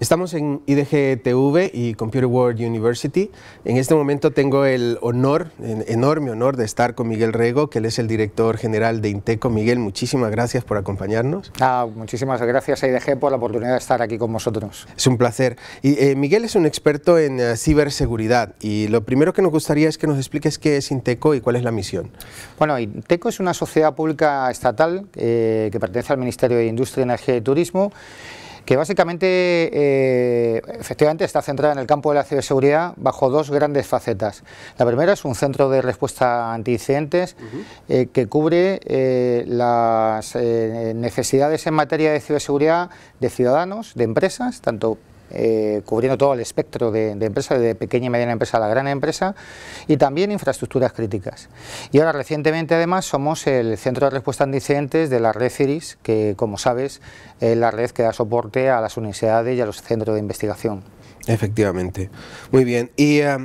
Estamos en IDGTV y Computer World University. En este momento tengo el honor, enorme honor, de estar con Miguel Rego, que él es el director general de Inteco. Miguel, muchísimas gracias por acompañarnos. Ah, muchísimas gracias a IDG por la oportunidad de estar aquí con vosotros. Es un placer. Y, eh, Miguel es un experto en eh, ciberseguridad y lo primero que nos gustaría es que nos expliques qué es Inteco y cuál es la misión. Bueno, Inteco es una sociedad pública estatal eh, que pertenece al Ministerio de Industria, Energía y Turismo que básicamente, eh, efectivamente, está centrada en el campo de la ciberseguridad bajo dos grandes facetas. La primera es un centro de respuesta a eh, que cubre eh, las necesidades en materia de ciberseguridad de ciudadanos, de empresas, tanto eh, cubriendo todo el espectro de, empresas, de pequeña y mediana empresa a la gran empresa, y también infraestructuras críticas. Y ahora recientemente además somos el centro de respuesta a de la red CIRIS, que como sabes es la red que da soporte a las universidades y a los centros de investigación. Efectivamente. Muy bien. Y eh,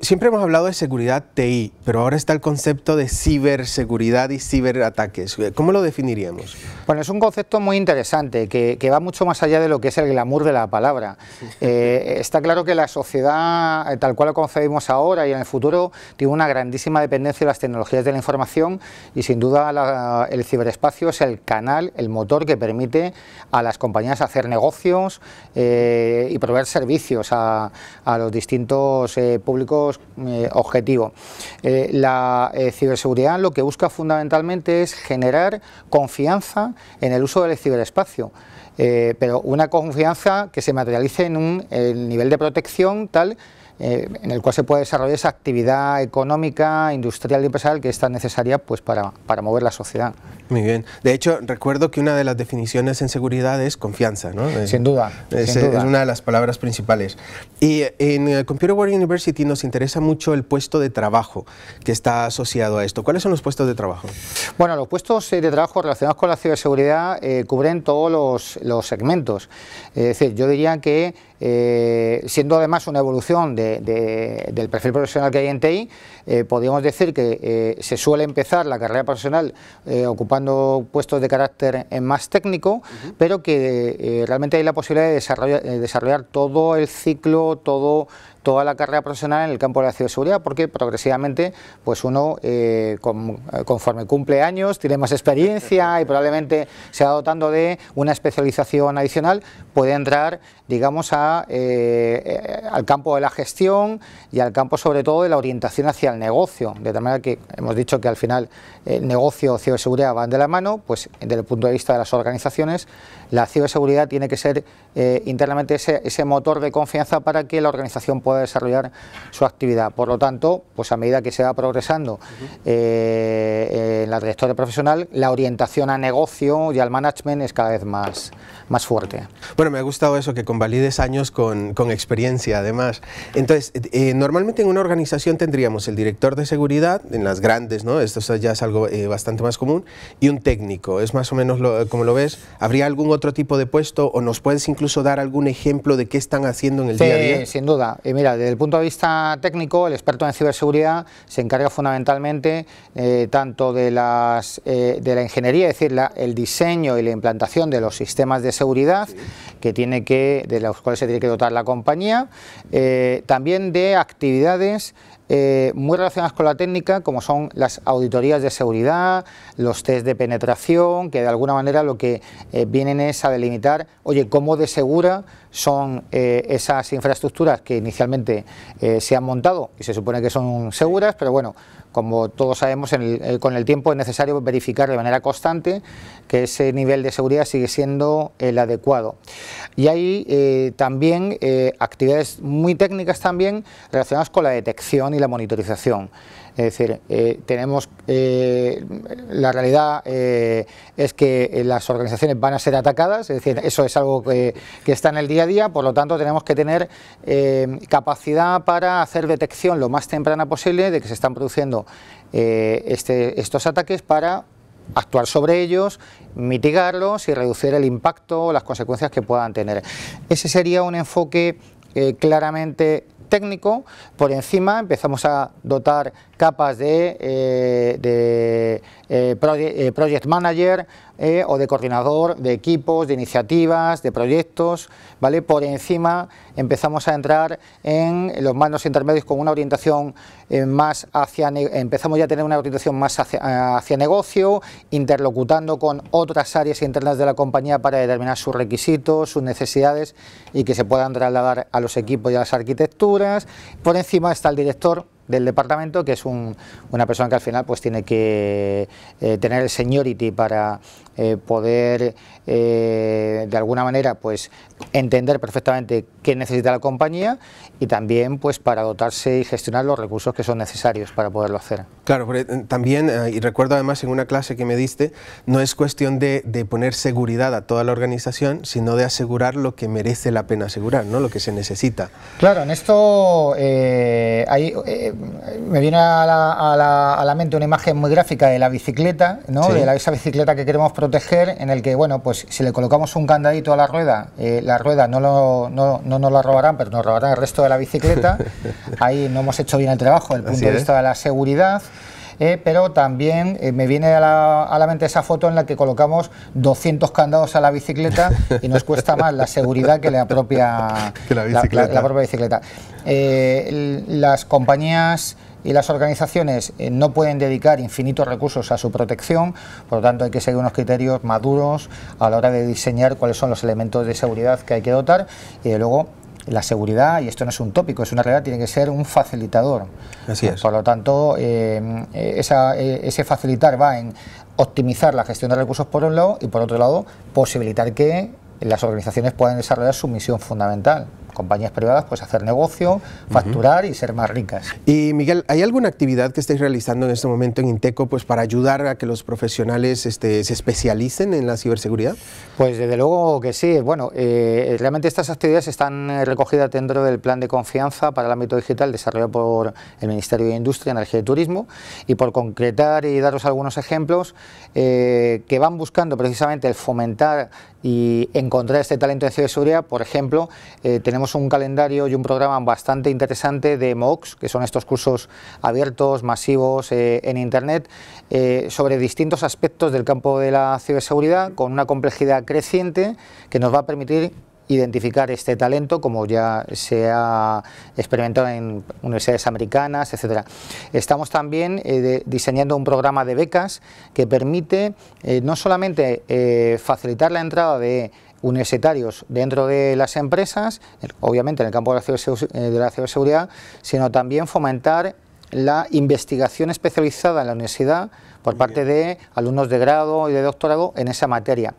Siempre hemos hablado de seguridad TI, pero ahora está el concepto de ciberseguridad y ciberataques. ¿Cómo lo definiríamos? Bueno, es un concepto muy interesante que, va mucho más allá de lo que es el glamour de la palabra. Eh, está claro que la sociedad, eh, tal cual la concebimos ahora y en el futuro, tiene una grandísima dependencia de las tecnologías de la información y sin duda el ciberespacio es el canal, el motor que permite a las compañías hacer negocios eh, y proveer servicios a, los distintos públicos objetivos. Eh, objetivo. Eh, la eh, ciberseguridad lo que busca fundamentalmente es generar confianza en el uso del ciberespacio. pero una confianza que se materialice en un nivel de protección tal en el cual se puede desarrollar esa actividad económica, industrial y empresarial que es tan necesaria pues, para, para mover la sociedad. Muy bien. De hecho, recuerdo que una de las definiciones en seguridad es confianza, ¿no? Sin duda. Es, una de las palabras principales. Y en eh, Computer World University nos interesa mucho el puesto de trabajo que está asociado a esto. ¿Cuáles son los puestos de trabajo? Bueno, los puestos eh, de trabajo relacionados con la ciberseguridad eh, cubren todos los, segmentos. Es decir, yo diría que, siendo además una evolución del perfil profesional que hay en TI, eh, podríamos decir que eh, se suele empezar la carrera profesional eh, ocupando puestos de carácter más técnico, pero que realmente hay la posibilidad de desarrollar, desarrollar todo el ciclo, todo toda la carrera profesional en el campo de la ciberseguridad, porque progresivamente pues uno eh, eh, conforme cumple años, tiene más experiencia y probablemente se va dotando de una especialización adicional, puede entrar digamos a, eh, al campo de la gestión y al campo sobre todo de la orientación hacia el negocio, de tal manera que hemos dicho que al final el negocio y ciberseguridad van de la mano, pues desde el punto de vista de las organizaciones, la ciberseguridad tiene que ser eh, internamente ese, motor de confianza para que la organización pueda desarrollar su actividad. Por lo tanto, pues a medida que se va progresando eh, en la trayectoria profesional, la orientación a negocio y al management es cada vez más, más fuerte. Bueno, me ha gustado eso, que convalides años con, con experiencia, además. Entonces, eh, normalmente en una organización tendríamos el director de seguridad, en las grandes, ¿no? Esto ya es algo bastante más común, y un técnico, es más o menos como lo ves. ¿Habría algún otro tipo de puesto o nos puedes incluir incluso dar algún ejemplo de qué están haciendo en el día a día? sin duda. mira, desde el punto de vista técnico, el experto en ciberseguridad se encarga fundamentalmente eh, tanto de, las, eh, de la ingeniería, es decir, el diseño y la implantación de los sistemas de seguridad que tiene que, de los cuales se tiene que dotar la compañía, eh, también de actividades eh, muy relacionadas con la técnica, como son las auditorías de seguridad, los test de penetración, que de alguna manera lo que eh, vienen es a delimitar, oye, cómo de segura son eh, esas infraestructuras que inicialmente se han montado y se supone que son seguras, pero bueno, como todos sabemos, eh, con el tiempo es necesario verificar de manera constante que ese nivel de seguridad sigue siendo el adecuado. Y hay eh, también eh, actividades muy técnicas también relacionadas con la detección y la monitorización. Es decir, eh, tenemos eh, la realidad eh, es que las organizaciones van a ser atacadas, es decir, eso es algo que, está en el día a día, por lo tanto tenemos que tener capacidad para hacer detección lo más temprana posible de que se están produciendo este, estos ataques para actuar sobre ellos, mitigarlos y reducir el impacto o las consecuencias que puedan tener. Ese sería un enfoque claramente técnico, por encima empezamos a dotar capas de, eh, eh, eh, project, Manager, eh, o de coordinador de equipos, de iniciativas, de proyectos, ¿vale? Por encima empezamos a entrar en los mandos intermedios con una orientación eh, más hacia, empezamos ya a tener una orientación más hacia, hacia, negocio, interlocutando con otras áreas internas de la compañía para determinar sus requisitos, sus necesidades y que se puedan trasladar a los equipos y a las arquitecturas. Por encima está el director del departamento, que es una persona que al final pues tiene que eh, tener el seniority para eh, poder eh, de alguna manera pues entender perfectamente que necesita la compañía y también pues para dotarse y gestionar los recursos que son necesarios para poderlo hacer. Claro, eh, también, eh, y recuerdo además en una clase que me diste, no es cuestión de, poner seguridad a toda la organización, sino de asegurar lo que merece la pena asegurar, ¿no? lo que se necesita. Claro, en esto eh, me viene a la, mente una imagen muy gráfica de la bicicleta, ¿no? de esa bicicleta que queremos proteger, en el que, bueno, pues si le colocamos un candadito a la rueda, la rueda no lo... no no nos la robarán, pero nos robarán el resto de la bicicleta. Ahí no hemos hecho bien el trabajo desde el punto de vista de la seguridad. Eh, pero también eh, me viene a la, mente esa foto en la que colocamos 200 candados a la bicicleta y nos cuesta más la seguridad que la propia, bicicleta. propia bicicleta. Eh, las compañías y las organizaciones eh, no pueden dedicar infinitos recursos a su protección, por lo tanto hay que seguir unos criterios maduros a la hora de diseñar cuáles son los elementos de seguridad que hay que dotar y luego la seguridad, y esto no es un tópico, es una realidad, tiene que ser un facilitador. Así es. Por lo tanto, eh, eh, ese facilitar va en optimizar la gestión de recursos por un lado y por otro lado posibilitar que las organizaciones puedan desarrollar su misión fundamental compañías privadas, pues hacer negocio, facturar y ser más ricas. Y Miguel, ¿hay alguna actividad que estéis realizando en este momento en Inteco pues, para ayudar a que los profesionales este, se especialicen en la ciberseguridad? Pues desde luego que sí. Bueno, eh, realmente estas actividades están eh, recogidas dentro del plan de confianza para el ámbito digital desarrollado por el Ministerio de Industria, Energía y Turismo. Y por concretar y daros algunos ejemplos eh, que van buscando precisamente el fomentar y encontrar este talento de ciberseguridad, por ejemplo, tenemos un calendario y un programa bastante interesante de MOOCs, que son estos cursos abiertos, masivos eh, en Internet, eh, sobre distintos aspectos del campo de la ciberseguridad, con una complejidad creciente que nos va a permitir identificar este talento como ya se ha experimentado en universidades americanas, etcétera. Estamos también eh, diseñando un programa de becas que permite no solamente facilitar la entrada de universitarios dentro de las empresas, obviamente en el campo eh, de la ciberseguridad, sino también fomentar la investigación especializada en la universidad por parte de alumnos de grado y de doctorado en esa materia.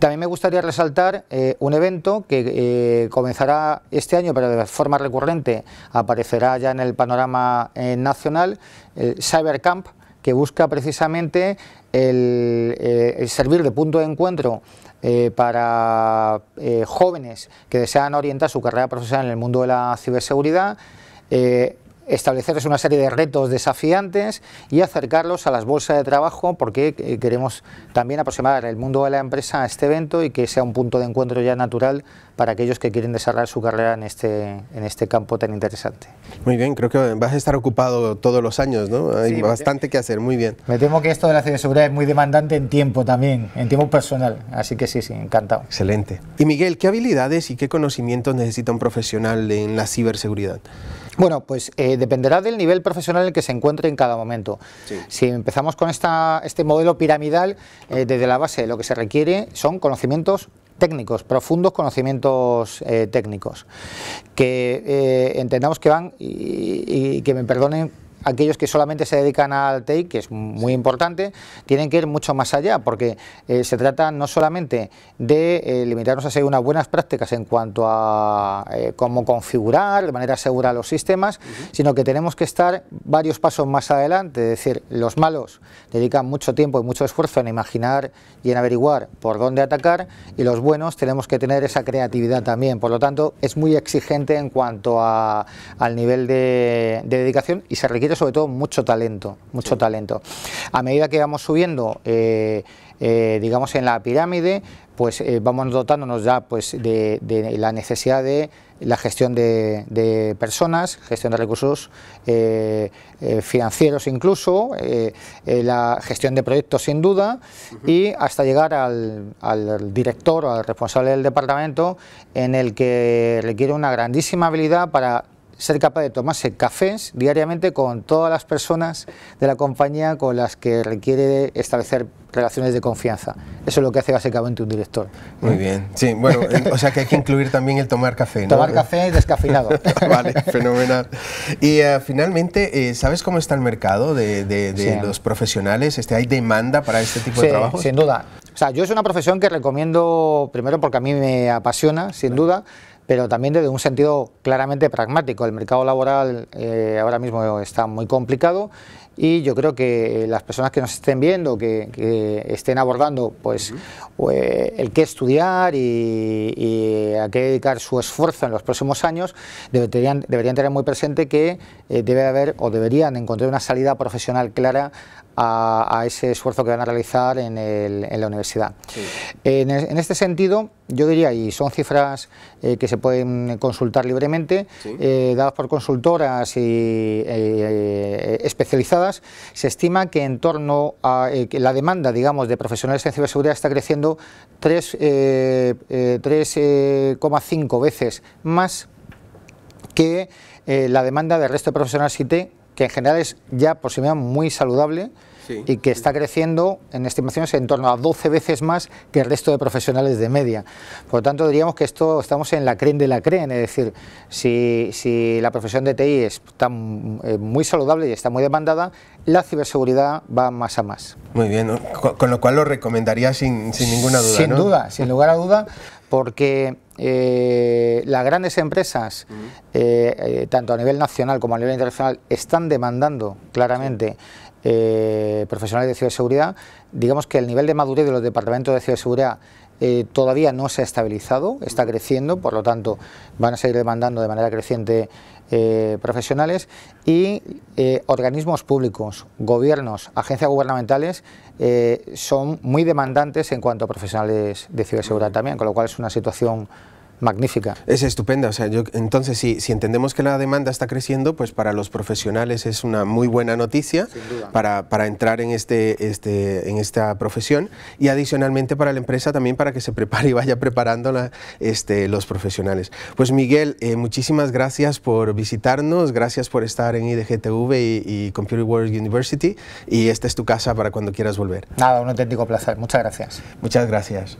También me gustaría resaltar eh, un evento que eh, comenzará este año, pero de forma recurrente aparecerá ya en el panorama nacional, el Cybercamp, que busca precisamente el servir de punto de encuentro eh, para eh, jóvenes que desean orientar su carrera profesional en el mundo de la ciberseguridad. Eh, establecerles una serie de retos desafiantes y acercarlos a las bolsas de trabajo porque eh, queremos también aproximar el mundo de la empresa a este evento y que sea un punto de encuentro ya natural para aquellos que quieren desarrollar su carrera en este, en este campo tan interesante. Muy bien, creo que vas a estar ocupado todos los años, ¿no? Hay bastante que hacer, muy bien. Me temo que esto de la ciberseguridad es muy demandante en tiempo también, en tiempo personal, así que sí, sí, encantado. Excelente. Y Miguel, ¿qué habilidades y qué conocimientos necesita un profesional en la ciberseguridad? Bueno, pues eh, dependerá del nivel profesional en el que se encuentre en cada momento. Si empezamos con esta, este modelo piramidal, eh, desde la base lo que se requiere son conocimientos técnicos, profundos conocimientos eh, técnicos, que entendamos que van, y, y que me perdonen aquellos que solamente se dedican al take, que es muy importante, tienen que ir mucho más allá, porque eh, se trata no solamente de eh, limitarnos a seguir unas buenas prácticas en cuanto a eh, cómo configurar de manera segura los sistemas, sino que tenemos que estar varios pasos más adelante, es decir, los malos dedican mucho tiempo y mucho esfuerzo en imaginar y en averiguar por dónde atacar, y los buenos tenemos que tener esa creatividad también, por lo tanto es muy exigente en cuanto al nivel de dedicación y se requiere sobre todo, mucho talento, mucho talento. A medida que vamos subiendo, eh, eh, digamos, en la pirámide, pues eh, vamos dotándonos ya pues, de, la necesidad de la gestión de, personas, gestión de recursos financieros incluso, la gestión de proyectos sin duda y hasta llegar al, al, director o al responsable del departamento en el que requiere una grandísima habilidad para ser capaz de tomarse cafés diariamente con todas las personas de la compañía con las que requiere establecer relaciones de confianza. Eso es lo que hace básicamente un director. Muy bien. Sí, bueno, o sea que hay que incluir también el tomar café, ¿no? Tomar café descafeinado. vale, fenomenal. Y eh, finalmente, eh, ¿sabes cómo está el mercado de, de, los profesionales? Este, ¿Hay demanda para este tipo de trabajo sin duda. O sea, yo es una profesión que recomiendo, primero porque a mí me apasiona, sin duda, pero también desde un sentido claramente pragmático. El mercado laboral eh, ahora mismo está muy complicado y yo creo que las personas que nos estén viendo, que, estén abordando pues eh, el qué estudiar y, a qué dedicar su esfuerzo en los próximos años, deberían, deberían tener muy presente que eh, debe haber o deberían encontrar una salida profesional clara a, ese esfuerzo que van a realizar en, la universidad. En, este sentido, yo diría, y son cifras eh, que se pueden consultar libremente, dadas por consultoras y especializadas, se estima que en torno a eh, la demanda, de profesionales en ciberseguridad está creciendo 3,5 eh, eh, veces más que la demanda del resto de profesionales IT, que en general es ya por sí misma muy saludable, y que está creciendo en estimaciones en torno a 12 veces más que el resto de profesionales de media. Por lo tanto, diríamos que esto estamos en la creen de la creen, es decir, si, la profesión de TI tan eh, muy saludable y está muy demandada, la ciberseguridad va más a más. Muy bien, con lo cual lo recomendaría sin, ninguna duda. Sin duda, sin lugar a duda, porque eh, las grandes empresas, eh, tanto a nivel nacional como a nivel internacional, están demandando claramente eh, profesionales de ciberseguridad, digamos que el nivel de madurez de los departamentos de ciberseguridad eh, todavía no se ha estabilizado, está creciendo, por lo tanto van a seguir demandando de manera creciente eh, profesionales y organismos públicos, gobiernos, agencias gubernamentales son muy demandantes en cuanto a profesionales de ciberseguridad también, con lo cual es una situación magnífica. Es estupenda, o sea, yo, entonces si, entendemos que la demanda está creciendo, pues para los profesionales es una muy buena noticia para, entrar en, este, este, en esta profesión y adicionalmente para la empresa también para que se prepare y vaya preparando este, los profesionales. Pues Miguel, eh, muchísimas gracias por visitarnos, gracias por estar en IDGTV y, y Computer World University y esta es tu casa para cuando quieras volver. Nada, un auténtico placer, muchas gracias. Muchas gracias.